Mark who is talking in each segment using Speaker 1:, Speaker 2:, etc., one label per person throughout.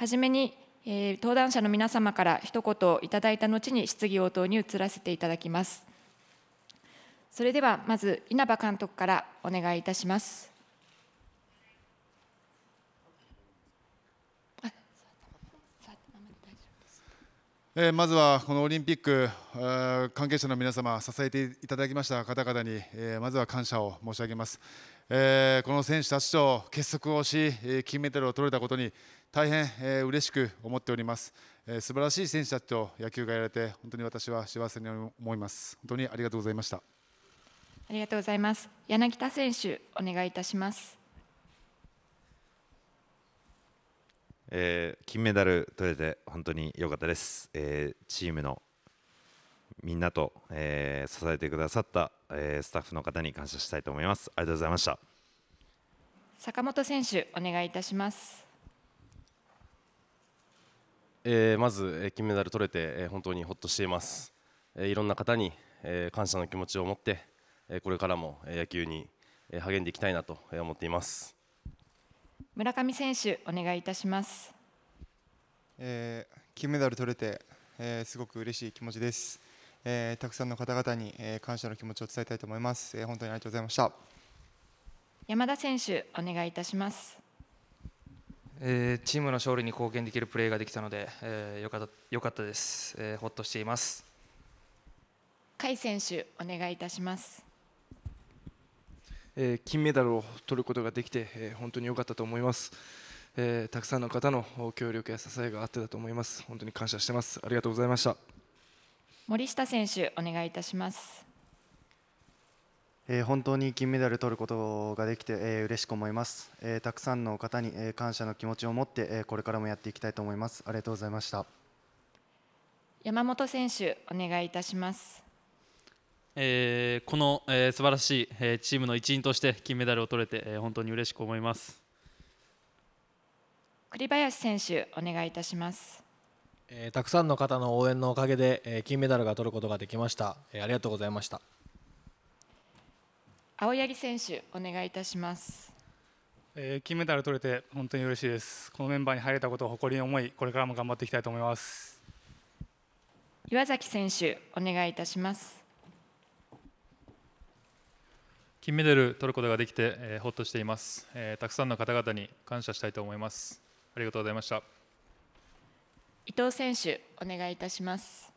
Speaker 1: はじめに、えー、登壇者の皆様から一言いただいた後に質疑応答に移らせていただきます。それではまず稲葉監督からお願いいた
Speaker 2: します。えー、まずはこのオリンピック関係者の皆様支えていただきました方々に、えー、まずは感謝を申し上げます、えー、この選手たちと結束をし金メダルを取れたことに大変、えー、嬉しく思っております、えー、素晴らしい選手たちと野球がやられて本当に私は幸せに思います本当にありがとうございました
Speaker 1: ありがとうございます柳田選手お願いいたします
Speaker 2: え
Speaker 3: ー、金メダル取れて本当に良かったです、えー、チームのみんなと、えー、支えてくださった、えー、スタッフの方に感謝したいと思いますありがとうございました
Speaker 1: 坂本選手お願いいたします
Speaker 3: えー、まず、金メダル取れて、えー、本当にほっとしています、えー、いろんな方に、えー、感謝の気持ちを持って、えー、これからも、え野球に、え励んでいきたいなと思っています
Speaker 1: 村上選手お願いいたします、
Speaker 2: えー、金メダル取れて、えー、すごく嬉しい気持ちです、えー、たくさんの方々に、えー、感謝の気持ちを伝えたいと思います、えー、本当にありがとうございました
Speaker 1: 山田選手お願いいたします
Speaker 2: えー、チームの勝利に貢
Speaker 4: 献できるプレーができたので、えー、よかったよかったです、えー、ほっとしています
Speaker 1: 甲斐選手お願いいたします、
Speaker 3: えー、金メダルを取ることができて、えー、本当に良かったと思います、えー、たくさんの方の協力や支えがあってだと思います本当に感謝してますありがとうございました
Speaker 1: 森下選手お願いいたします
Speaker 3: え本当に金メダル取ることができて、えー、嬉しく思います、えー、たくさんの方に、えー、感謝の気持ちを持って、えー、これからもやっていきたいと思いますありがとうございました
Speaker 1: 山本選手お願いいたします、
Speaker 4: えー、この、えー、素晴らしい、えー、チームの一員として金メダルを取れて、えー、本当に嬉しく思います
Speaker 1: 栗林選手お願いいたします
Speaker 3: えー、たくさんの方の応援のおかげで、えー、金メダルが取ることができました、えー、ありがとうございました
Speaker 1: 青柳選手、お願いいたします。
Speaker 3: えー、金メダル取れて本当に嬉しいです。このメンバーに入れたことを誇
Speaker 2: りに思い、これからも頑張っていきたいと思います。
Speaker 1: 岩崎選手、お願いいたします。
Speaker 2: 金メダル取ることができて、えー、ほっとしています、えー。たくさんの方々に感謝したいと思います。ありがとうございました。
Speaker 1: 伊藤選手、お願いいたします。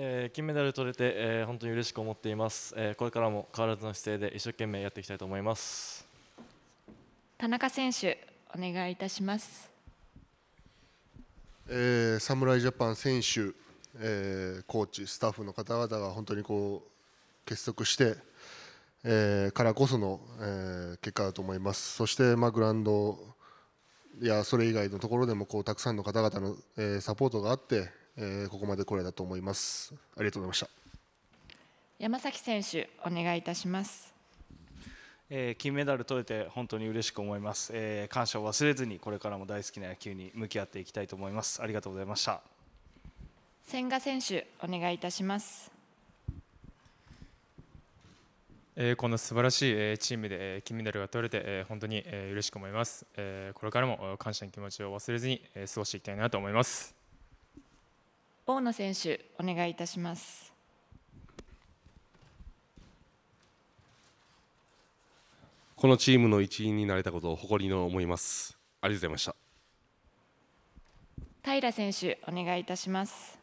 Speaker 3: えー、金メダル取れて、えー、本当に嬉しく思っています、えー、これからも変わらずの姿勢で一生懸命やっていきたいと思います
Speaker 1: 田中選手お願いいたします、
Speaker 2: えー、侍ジャパン選手、えー、コーチスタッフの方々が本当にこう結束して、えー、からこその、えー、結果だと思いますそして、まあ、グランドいやそれ以外のところでもこうたくさんの方々の、えー、サポートがあってえー、ここまでこれだと思いますありがとうございました
Speaker 1: 山崎選手お願いいたします
Speaker 3: えー、金メダル取れて本当に嬉しく思います、えー、感謝を忘れずにこれからも大好きな野球に向き合っていきたいと思いますありがとうございました
Speaker 1: 千賀選手お願いいたします、
Speaker 3: えこの素晴らしい、えチームで、え金メダルが取れて、え本当に、え嬉しく思います、えこれからも感謝の気持ちを忘れずに、え過ごしていきたいなと思います
Speaker 1: ボ野選手、お願いいたします。
Speaker 3: このチームの一員になれたことを誇りに思います。ありがとうございまし
Speaker 1: た。平選手、お願いいたします。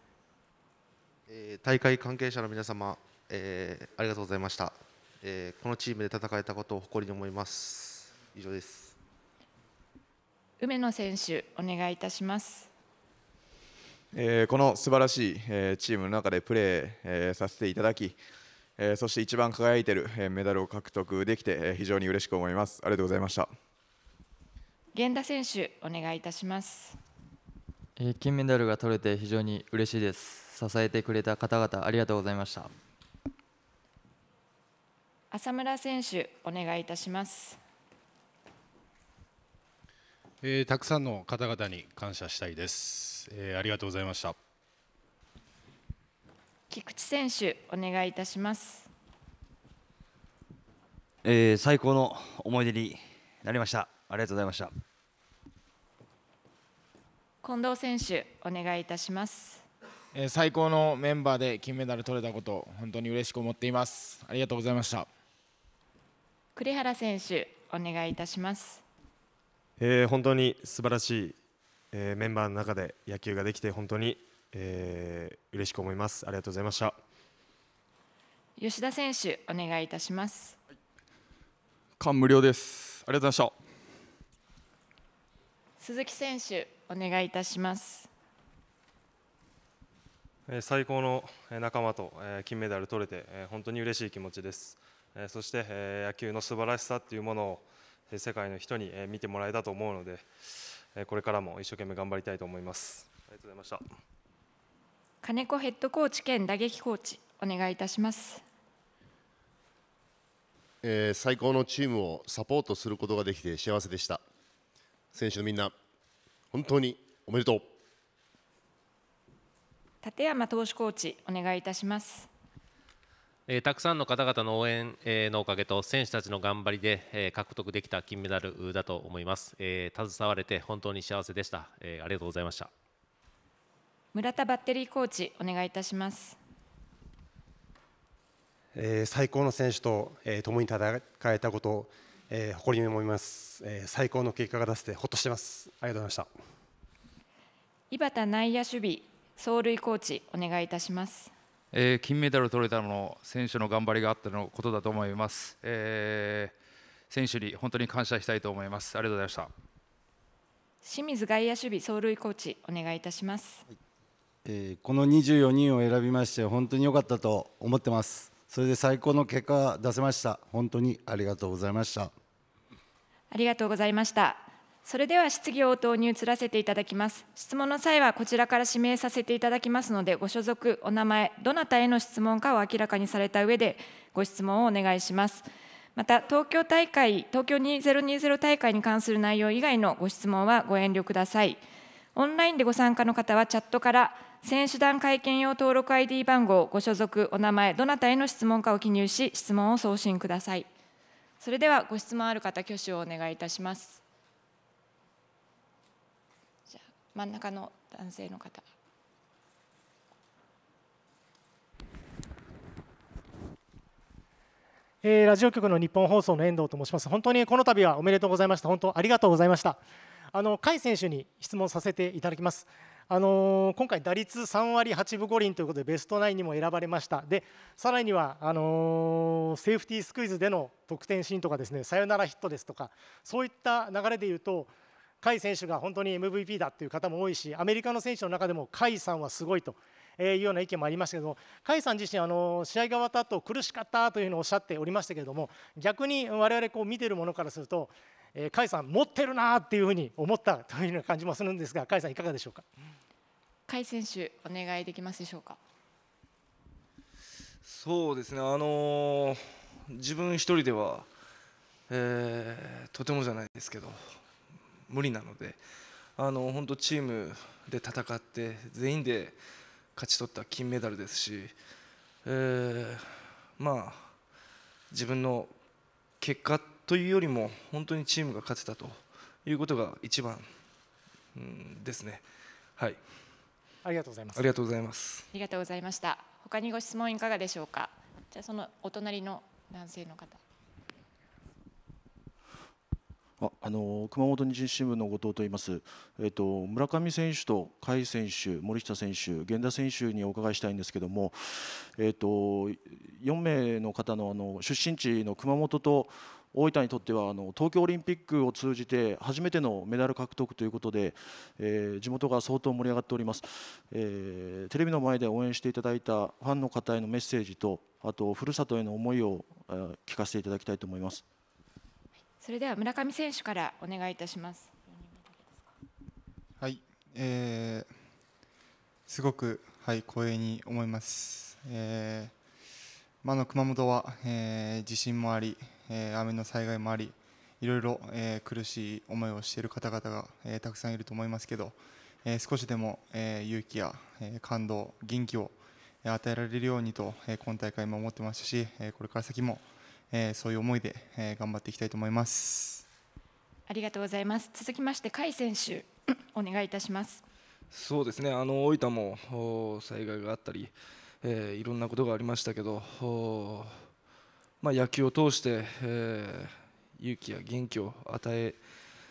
Speaker 4: えー、大会関係者の皆様、えー、ありがとうございました、えー、このチームで戦えた
Speaker 3: ことを誇りに思います以上です
Speaker 1: 梅野選手お願いいたします
Speaker 3: えこの素晴らしい、えチームの中でプレー、えさせていただき、えそして一番輝いている、えメダルを獲得できて、え
Speaker 2: 非常に嬉しく思います。ありがとうございました。
Speaker 1: 源田選手、お願いいたします。
Speaker 4: え金メダルが取れて非常に嬉しいです。支えてくれた方々、ありがとうございました。
Speaker 1: 浅村選手、お願いいたします。
Speaker 2: えー、たくさんの方々に感謝したいです。。えー、ありがとうございました。
Speaker 1: 菊池選手お願いいたします。
Speaker 4: えー、最高の思い出になりました。ありがとうございました。
Speaker 1: 近藤選手お願いいたします。
Speaker 2: えー、最高のメンバーで金メダル取れたこと本当に嬉しく思っています。ありがとうございました。
Speaker 1: 栗原選手お願いいたします。
Speaker 2: え
Speaker 3: ー、本当に素晴らしいえー、メンバーの中で野球ができて本当に、えー、嬉しく思いますありがとうございました
Speaker 1: 吉田選手お願いいたします
Speaker 3: 感無量ですありがとうございまし
Speaker 1: た鈴木選手お願いいたします
Speaker 3: 最高の仲間と金メダル取れて本当に嬉しい気持ちですそして野球の素晴らしさというものを世界の人に見てもらえたと思うのでこれからも一生懸命頑張りたいと思いますありがとうございました
Speaker 1: 金子ヘッドコーチ兼打撃コーチお願いいたします、
Speaker 2: えー、最高のチームをサポートすることができて幸せでした選手のみんな本当におめでとう
Speaker 1: 立山投手コーチお願いいたします
Speaker 4: えー、たくさんの方々の応援、えのおかげと選手たちの頑張りで、えー、獲得できた金メダルだと思います、えー、携われて本当に幸せでし
Speaker 3: た、えー、ありがとうございました
Speaker 1: 村田バッテリーコーチお願いいたします、
Speaker 2: えー、最高の選手と、えー、共に戦えたことを、えー、誇りに思います、えー、最高の結果が出せてほっとしてますありがとうございま
Speaker 1: した井端内野守備走塁コーチお願いいたします
Speaker 2: えー、金メダルを取れたのも選手の頑張りがあったのことだと思います、えー、選手に本当に感謝したいと思いますありがとうございました
Speaker 1: 清水外野守備走塁コーチお願いいたします、はい、
Speaker 2: えー、この24人を選びまして
Speaker 4: 本当に良かったと思ってますそれで最高の結果出せました本当にありがとうございましたあ
Speaker 1: りがとうございましたそれでは質疑応答に移らせていただきます。質問の際はこちらから指名させていただきますので、ご所属、お名前、どなたへの質問かを明らかにされた上で、ご質問をお願いします。また、東京大会、東京2020大会に関する内容以外のご質問はご遠慮ください。オンラインでご参加の方は、チャットから、選手団会見用登録 ID 番号、ご所属、お名前、どなたへの質問かを記入し、質問を送信ください。それでは、ご質問ある方、挙手をお願いいたします。真ん中の男性の方。
Speaker 4: えー、ラジオ局の日本放送の遠藤と申します。本当にこの度はおめでとうございました。本当ありがとうございました。あの甲斐選手に質問させていただきます。あのー、今回、打率3割8分5厘ということでベストナインにも選ばれましたでさらにはあのー、セーフティースクイズでの得点シーンとかですねサヨナラヒットですとかそういった流れで言うと甲斐選手が本当に MVP だっていう方も多いしアメリカの選手の中でも甲斐さんはすごいと。いうような意見もありましたけど甲斐さん自身あの試合が終わった後苦しかったというのをおっしゃっておりましたけれども逆に我々こう見てるものからすると甲斐、さん持ってるなっていうふうに思ったというような感じもするんですが甲斐さんいかがでしょうか
Speaker 1: 甲斐選手お願いできますでしょうか
Speaker 3: そうですねあのー、自分一人では、えー、とてもじゃないですけど無理なのであの本当チームで戦って全員で勝ち取った金メダルですし、えー、まあ自分の結果というよりも本当にチームが勝てたということが一番、うん、ですね。はい。ありがとうございます。ありがとうございます。
Speaker 1: ありがとうございました。他にご質問いかがでしょうか。じゃあそのお隣の男性の方。
Speaker 2: ああの熊本日日新聞の後藤と言います、えと、村上選手と甲斐選手、森下選手、源田選手にお伺いしたいんですけども、えと、4名の方のあの出身地の熊本と大分にとってはあの東京オリンピックを通じて初めてのメダル獲得ということで、えー、地元が相当盛り上がっております、えー、テレビの前で応援していただいたファンの方へのメッセージとあとふるさとへの思いを、えー、聞かせていただきたいと思います。
Speaker 1: それでは村上選手からお願いいたします。
Speaker 2: はい、えー、すごく、はい、光栄に思います。えー、まあの熊本は、えー、地震もあり、えー、雨の災害もあり、いろいろ、えー、苦しい思いをしている方々が、えー、たくさんいると思いますけど、えー、少しでも、えー、勇気や、えー、感動、元気を与えられるようにと、えー、今大会も思ってましたし、えー、これから先も。えー、そういう思いで、えー、頑張っていきたいと思います。
Speaker 1: ありがとうございます。続きまして甲斐選手、お願いいたします。
Speaker 3: そうですね。あの大分も災害があったり、えー、いろんなことがありましたけど、まあ、野球を通して、えー、勇気や元気を与え、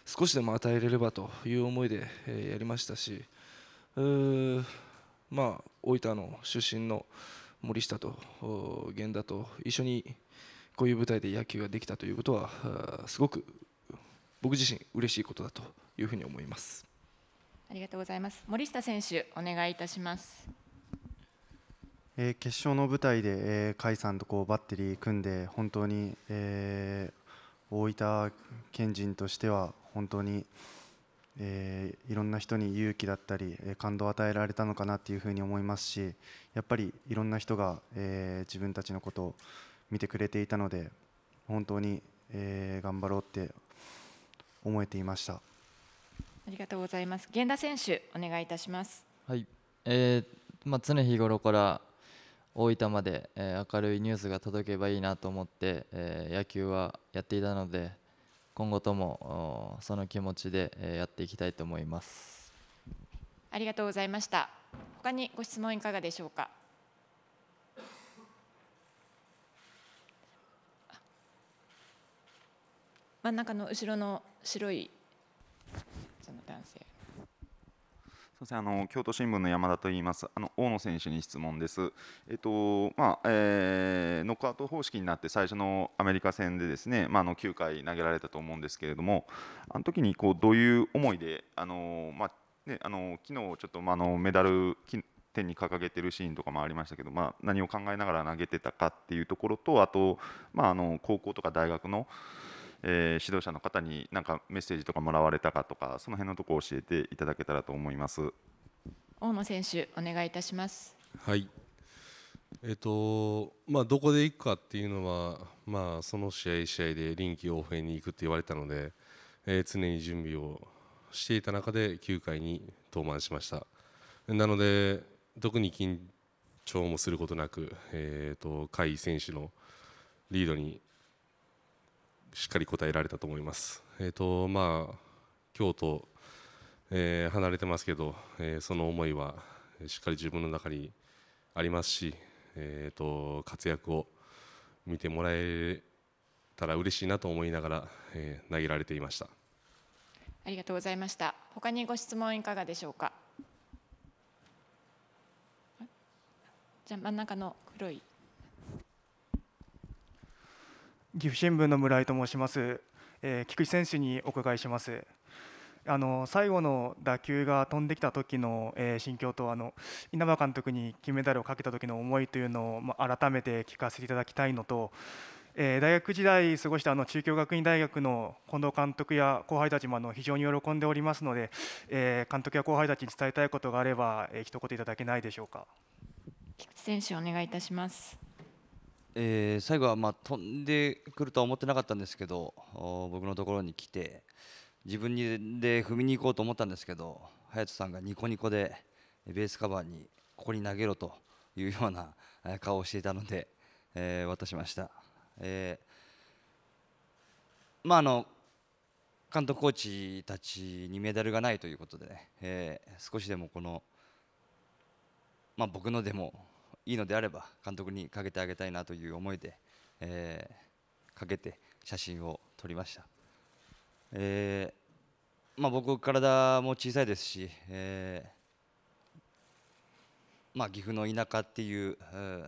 Speaker 3: 少しでも与えれればという思いで、えー、やりましたし、まあ大分の出身の森下と源田と一緒にこういう舞台で野球ができたということはすごく僕自身嬉しいことだというふうに思います
Speaker 1: ありがとうございます森下選手お願いいたします
Speaker 3: えー、決勝の舞台で、えー、甲さんとこうバッテリー組んで本当に、えー、大分県人としては本当に、えー、いろんな人に勇気だったり感動を与えられたのかなっていうふうに思いますしやっぱりいろんな人が、えー、自分たちのことを見てくれていたので本当に、えー、頑張ろうって思えていましたあ
Speaker 1: りがとうございます源田選手お願いいたします
Speaker 4: はい、えーまあ、常日頃から大分まで、えー、明るいニュースが届けばいいなと思って、えー、野球はやっていたので今後ともその気持ちで、えー、やっていきたいと思います
Speaker 1: ありがとうございました他にご質問いかがでしょうか真ん中の後ろの白いその男性
Speaker 2: すあの京都新聞の山田と言います。あの大野選手に質問です。えっとまあ、えー、ノックアウト方式になって最初のアメリカ戦でですね、まあ、あの9回投げられたと思うんですけれども、あの時にこうどういう思いであのまあ、ねあの昨日ちょっとまあのメダル天に掲げてるシーンとかもありましたけど、まあ、何を考えながら投げてたかっていうところとあと、まあ、あの高校とか大学のえー、指導者の方に何かメッセージとかもらわれたかとかその辺のとこを教えていただけたらと思います
Speaker 1: 大野選手お願いいたします
Speaker 2: はい
Speaker 3: えっ、とまあ、どこで行くかっていうのは、まあ、その試合試合で臨機応変に行くって言われたので、えー、常に準備をしていた中で9回に登板しましたなので特に緊張もすることなく、えーと甲斐選手のリードにしっかり答えられたと思います。えーとまあ、京都、えー、離れてますけど、えー、その思いはしっかり自分の中にありますし、えーと、活躍を見てもらえたら嬉しいなと思いながら、えー、投げられていました
Speaker 1: ありがとうございました他にご質問いかがでしょうかじゃ真ん中の黒い
Speaker 3: 岐阜新聞の村井と申します、えー、菊池選手にお伺いしますあの最後の打球が飛んできた時の、えー、心境とあの稲葉監督に金メダルをかけた時の思いというのを、まあ、改めて聞かせていただきたいのとえー、大学時代過ごしたあの中京学院大学の近藤監督や後輩たちもあの非常に喜んでおりますので、えー、監督や後輩たちに伝えたいことがあれば、えー、一言いただけないでしょうか
Speaker 1: 菊池選手お願いいたします
Speaker 4: えー、最後はまあ飛んでくるとは思ってなかったんですけど僕のところに来て自分にで踏みに行こうと思ったんですけど隼人さんがニコニコでベースカバーにここに投げろというような顔をしていたので、えー、渡しました、えー、まああの監督コーチたちにメダルがないということでね、ねえー、少しでもこの、まあ、僕のでもいいのであれば監督にかけてあげたいなという思いで、えー、かけて写真を撮りました、えー、まあ、僕体も小さいですし、えー、まあ、岐阜の田舎っていう、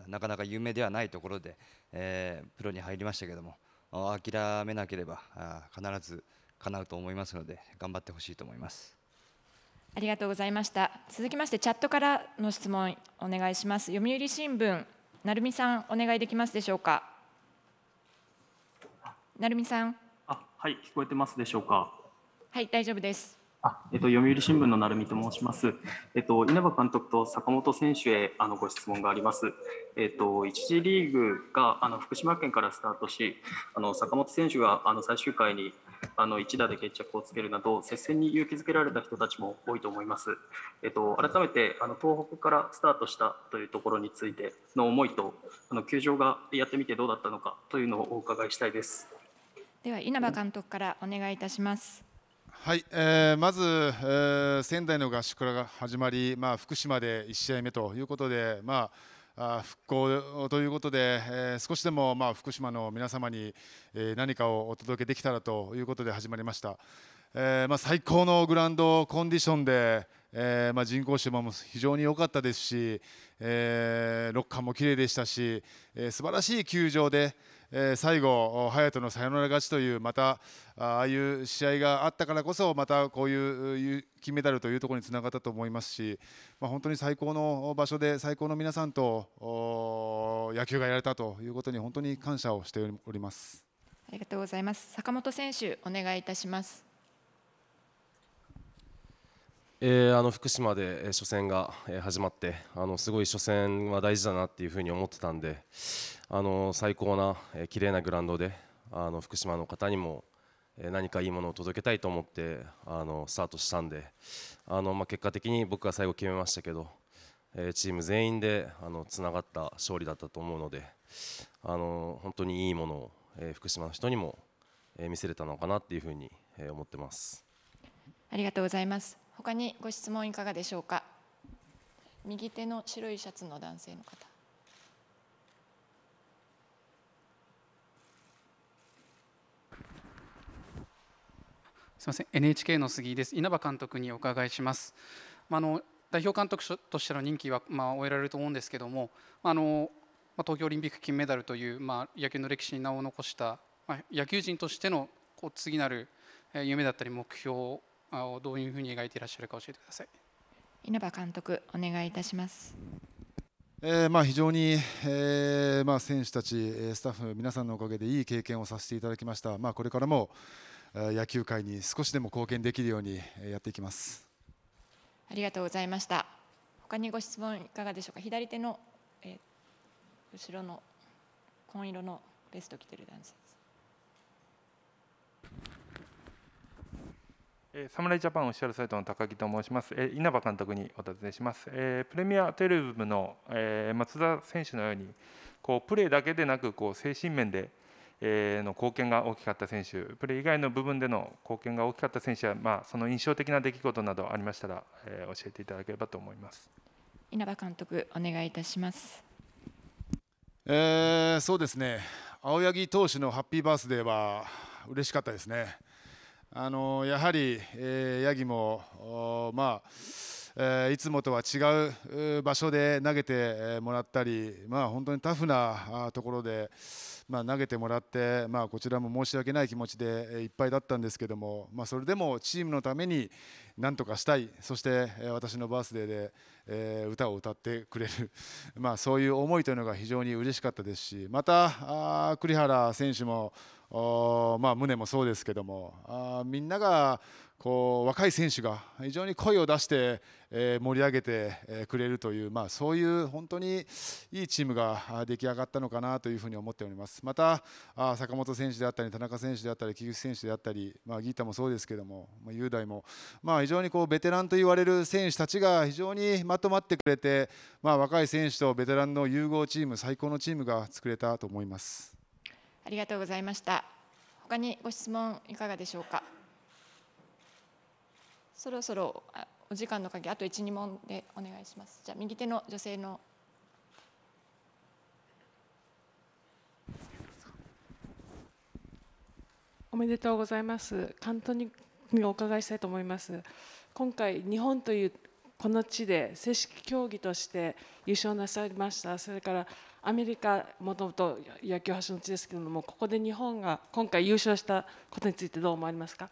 Speaker 4: なかなか有名ではないところで、えプロに入りましたけども諦めなければ必ず叶うと思いますので頑張ってほしいと思います。
Speaker 1: ありがとうございました。続きましてチャットからの質問お願いします。読売新聞なるみさんお願いできますでしょうか。なるみさん。
Speaker 4: あはい聞こえてますでしょうか。
Speaker 1: はい大丈夫です。
Speaker 4: あえっと、読売新聞の成美と申します、えっと、稲葉監督と坂本選手へあのご質問があります、えっと、一次リーグがあの福島県からスタートしあの坂本選手があの最終回にあの一打で決着をつけるなど接戦に勇気づけられた人たちも多いと思います。えっと、改めてあの東北からスタートしたというところについての思いとあの球場がやってみてどうだったのかというのをお伺いしたいです。
Speaker 1: では稲葉監督からお願いいたします。
Speaker 2: はい、えー、まず、えー、仙台の合宿から始まり、まあ、福島で1試合目ということで、まあ復興ということで、え少しでもま福島の皆様に、え何かをお届けできたらということで始まりました、えま最高のグラウンドコンディションで、えま人工芝も非常に良かったですし、えー、ロッカーも綺麗でしたし、えー、素晴らしい球場で、えー、最後、隼人のサヨナラ勝ちというまたああいう試合があったからこそまたこういう金メダルというところにつながったと思いますし、まあ、本当に最高の場所で最高の皆さんと野球がやれたということに本当に感謝をしております。
Speaker 1: ありがとうございます。坂本選手お願いいたします。
Speaker 3: えー、あの福島で初戦が始まってあのすごい初戦は大事だなっていうふうに思ってたんであの最高な、え綺麗なグラウンドであの福島の方にも、え何かいいものを届けたいと思ってあのスタートしたんであの、まあ、結果的に僕が最後決めましたけど、えチーム全員でつながった勝利だったと思うのであの本当にいいものを、え福島の人にも、え見せれたのかなっていうふうに、え思ってます。
Speaker 1: ありがとうございます。他にご質問いかがでしょうか右手の白いシャツの男性の方
Speaker 2: すみません NHK の杉です稲葉監督にお伺いします、まあ、あの代表監督としての任期は、まあ、終えられると思うんですけどもあの、まあ、東京オリンピック金メダルという、まあ、野球の歴史に名を残した、まあ、野球人としてのこう次なる夢だったり目標をどういうふうに描いていらっしゃるか教えてください
Speaker 1: 稲葉監督お願いいたします。
Speaker 2: えーまあ、非常に、えーまあ、選手たち、スタッフ皆さんのおかげでいい経験をさせていただきました、まあ、これからも野球界に少しでも貢献できるようにやっていきます
Speaker 1: ありがとうございました。他にご質問いかがでしょうか、左手の、えー、後ろの紺色のベスト着てる男性。
Speaker 3: 侍ジャパンオフィシャルサイトの高木と申します。稲葉監督にお尋ねします。プレミアテ12の松田選手のように、こうプレーだけでなくこう精神面での貢献が大きかった選手、プレー以外の部分での貢献が大きかった選手は、まあ、その印象的な出来事などありましたら、
Speaker 2: え教えていただければと思います
Speaker 1: 稲葉監督、お願いいたします。
Speaker 2: えー、そうですね、青柳投手のハッピーバースデーは嬉しかったですね。あのやはり、えー、ヤギも、まあえー、いつもとは違う場所で投げてもらったり、まあ、本当にタフなところで、まあ、投げてもらって、まあ、こちらも申し訳ない気持ちでいっぱいだったんですけども、まあ、それでもチームのためになんとかしたいそして私のバースデーで、えー、歌を歌ってくれる、まあ、そういう思いというのが非常に嬉しかったですしまた栗原選手もまあ、宗もそうですけどもあみんながこう若い選手が非常に声を出して、えー、盛り上げて、えー、くれるという、まあ、そういう本当にいいチームが出来上がったのかなというふうに思っておりますまたあ坂本選手であったり田中選手であったり木口選手であったり、まあ、ギータもそうですけども、まあ、雄大も、まあ、非常にこうベテランと言われる選手たちが非常にまとまってくれて、まあ、若い選手とベテランの融合チーム最高のチームが作れたと思います。
Speaker 1: ありがとうございました。他にご質問いかがでしょうか。そろそろお時間の限りあと1、2問でお願いします。じゃあ右手の女性の
Speaker 4: おめでとうございます。簡単にお伺いしたいと思います。今回日本というこの地で正式競技として優勝なさりましたそれからアメリカもともと野球発祥の地ですけれどもここで日本が今回優勝したことについてどう思われますか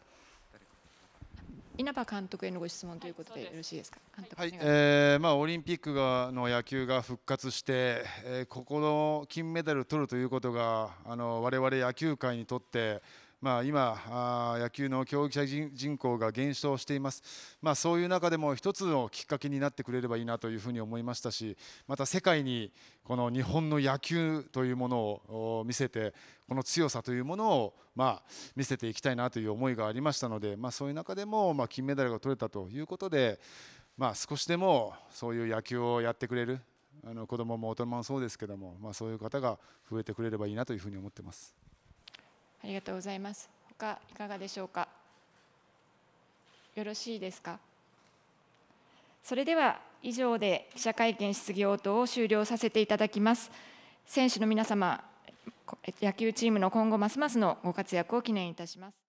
Speaker 1: 稲葉監督へのご質問ということでよろしいですか。
Speaker 2: はい、はえー、まあオリンピックがの野球が復活して、えー、ここの金メダルを取るということがあのわれ野球界にとってまあ、今、野球の競技者人口が減少しています、まあ、そういう中でも一つのきっかけになってくれればいいなというふうに思いましたしまた世界にこの日本の野球というものを見せてこの強さというものをま見せていきたいなという思いがありましたので、まあ、そういう中でもま金メダルが取れたということで、まあ、少しでもそういう野球をやってくれるあの子どもも大人もそうですけども、まあ、そういう方が増えてくれればいいなというふうに思ってます。
Speaker 1: ありがとうございます。他いかがでしょうか。よろしいですか。それでは以上で記者会見質疑応答を終了させていただきます。選手の皆様、野球チームの今後ますますのご活躍を記念いたします。